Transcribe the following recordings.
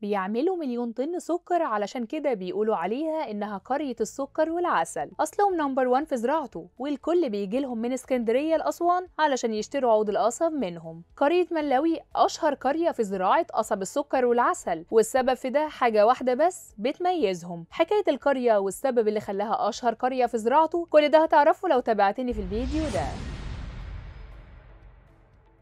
بيعملوا مليون طن سكر علشان كده بيقولوا عليها إنها قرية السكر والعسل أصلهم نمبر وان في زراعته والكل بيجي لهم من اسكندرية لأسوان علشان يشتروا عود القصب منهم قرية ملاوي أشهر قرية في زراعة قصب السكر والعسل والسبب في ده حاجة واحدة بس بتميزهم حكاية القرية والسبب اللي خلاها أشهر قرية في زراعته كل ده هتعرفه لو تابعتني في الفيديو ده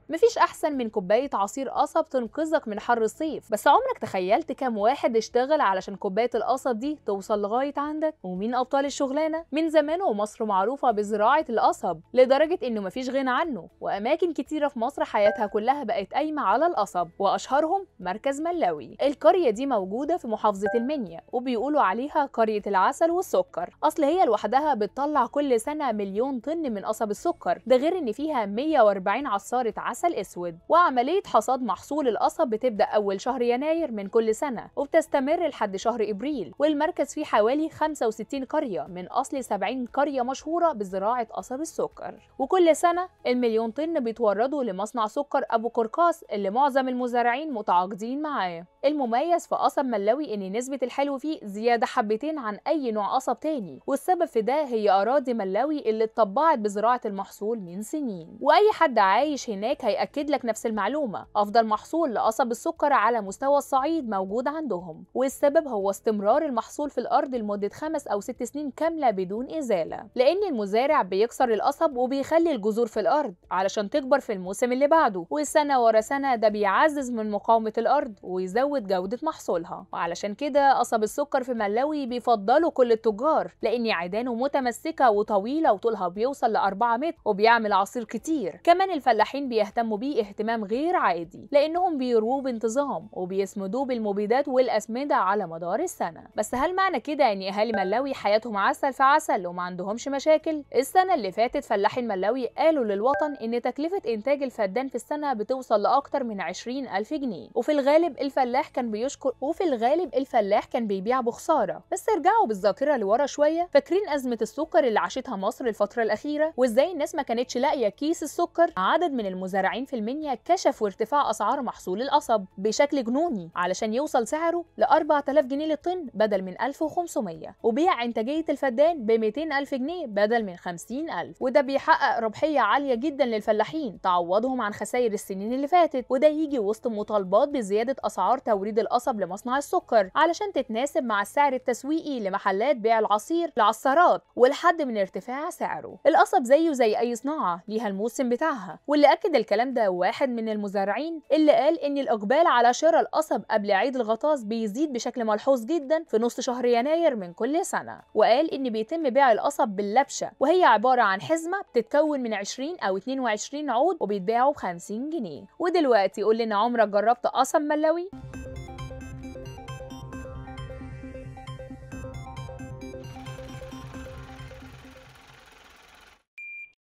مفيش احسن من كوبايه عصير قصب تنقذك من حر الصيف بس عمرك تخيلت كام واحد اشتغل علشان كوبايه القصب دي توصل لغايه عندك ومين ابطال الشغلانه من زمان ومصر معروفه بزراعه القصب لدرجه انه مفيش غنى عنه واماكن كتيره في مصر حياتها كلها بقت قايمه على القصب واشهرهم مركز ملاوي القريه دي موجوده في محافظه المنيا وبيقولوا عليها قريه العسل والسكر اصل هي لوحدها بتطلع كل سنه مليون طن من قصب السكر ده غير ان فيها 140 عصاره عسل العسل اسود وعمليه حصاد محصول القصب بتبدا اول شهر يناير من كل سنه وبتستمر لحد شهر ابريل والمركز فيه حوالي 65 قريه من اصل 70 قريه مشهوره بزراعه قصب السكر وكل سنه المليون طن بيتوردوا لمصنع سكر ابو قرقاس اللي معظم المزارعين متعاقدين معاه المميز في قصب ملاوي ان نسبه الحلو فيه زياده حبتين عن اي نوع قصب تاني والسبب في ده هي اراضي ملاوي اللي اتطبعت بزراعه المحصول من سنين واي حد عايش هناك هيأكد لك نفس المعلومة أفضل محصول لقصب السكر على مستوى الصعيد موجود عندهم والسبب هو استمرار المحصول في الأرض لمدة خمس أو ست سنين كاملة بدون إزالة لأن المزارع بيكسر القصب وبيخلي الجذور في الأرض علشان تكبر في الموسم اللي بعده والسنة ورا سنة ده بيعزز من مقاومة الأرض ويزود جودة محصولها وعلشان كده قصب السكر في ملاوي بيفضله كل التجار لأن عيدانه متمسكة وطويلة وطولها بيوصل ل 4 متر وبيعمل عصير كتير كمان الفلاحين بيهتموا بيهتموا بيه اهتمام غير عادي لأنهم بيرووه بانتظام وبيسمدوه بالمبيدات والأسمدة على مدار السنة بس هل معنى كده إن أهالي ملاوي حياتهم عسل في عسل وما عندهمش مشاكل؟ السنة اللي فاتت فلاح الملاوي قالوا للوطن إن تكلفة إنتاج الفدان في السنة بتوصل لأكتر من 20 ألف جنيه وفي الغالب الفلاح كان بيشكر وفي الغالب الفلاح كان بيبيع بخسارة بس ارجعوا بالذاكرة لورا شوية فاكرين أزمة السكر اللي عاشتها مصر الفترة الأخيرة وإزاي الناس ما كانتش لاقية كيس السكر عدد من المزارعين المزارعين في المنيا كشفوا ارتفاع أسعار محصول القصب بشكل جنوني علشان يوصل سعره ل 4000 جنيه للطن بدل من 1500 وبيع إنتاجية الفدان ب 200000 جنيه بدل من 50000 وده بيحقق ربحية عالية جدا للفلاحين تعوضهم عن خسائر السنين اللي فاتت وده يجي وسط مطالبات بزيادة أسعار توريد القصب لمصنع السكر علشان تتناسب مع السعر التسويقي لمحلات بيع العصير لعصارات والحد من ارتفاع سعره القصب زيه زي أي صناعة ليها الموسم بتاعها واللي أكد الكلام الكلام ده واحد من المزارعين اللي قال ان الاقبال على شراء القصب قبل عيد الغطاس بيزيد بشكل ملحوظ جدا في نص شهر يناير من كل سنه وقال ان بيتم بيع القصب باللبشه وهي عباره عن حزمه بتتكون من 20 او 22 عود وبيتباعوا ب 50 جنيه ودلوقتي قول لنا عمرك جربت قصب ملوي